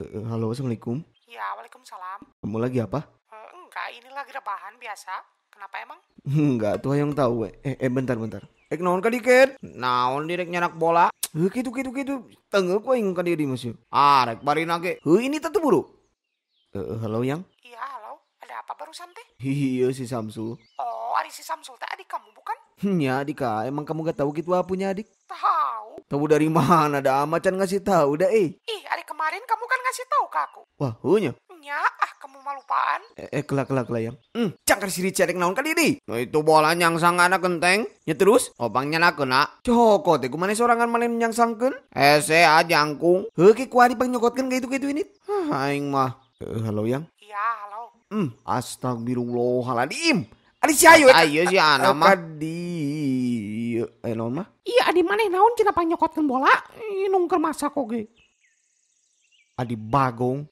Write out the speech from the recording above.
Eh, halo, assalamualaikum. Ya, waalaikumsalam. Kamu lagi apa? Uh, enggak, ini lagi rebahan biasa. Kenapa emang? enggak, tuh yang tahu. Eh, eh, eh bentar, bentar. Ek naon ka diket? Naon direk nyanak bola? Heuh gitu gitu kitu. Tenggel ku aing ka diri, masih. Ya? Ah, rek barina ge. ini tetu buru. Eh, halo yang? Iya, halo. Ada apa barusan teh? Iya si Samsul. Oh, ari si Samsul teh adik kamu bukan? Iya, adik ka. Emang kamu gak tahu gitu apa punya adik? Tahu. Tahu dari mana? Ada amacan ngasih tahu dah eh. Ih, hari kemarin kamu kan ngasih tahu ke aku. Wah, hunya. Ya, ah kamu malupaan. Eh, eh kelak kelak kelayang. Hmm, cakar siri cerik naon kali ini. Nah itu bola nyangsang anak kenteng. Ya terus, obangnya nak kena. Coko seorang kumane malin yang sangken Eh, se ajangkung. Ah, Heuh ki kuari pangyokotkeun nyokotkan gitu gitu ini. Hah, aing mah. Eh, halo yang. Iya, halo. Hmm, astagfirullahaladzim. Adi si ayo. Eh. Ayo si anak eh, mah. Adi. Eh, naon mah? Iya, adi mana naon cina nyokotkan bola? Nungker masa koge. alibagong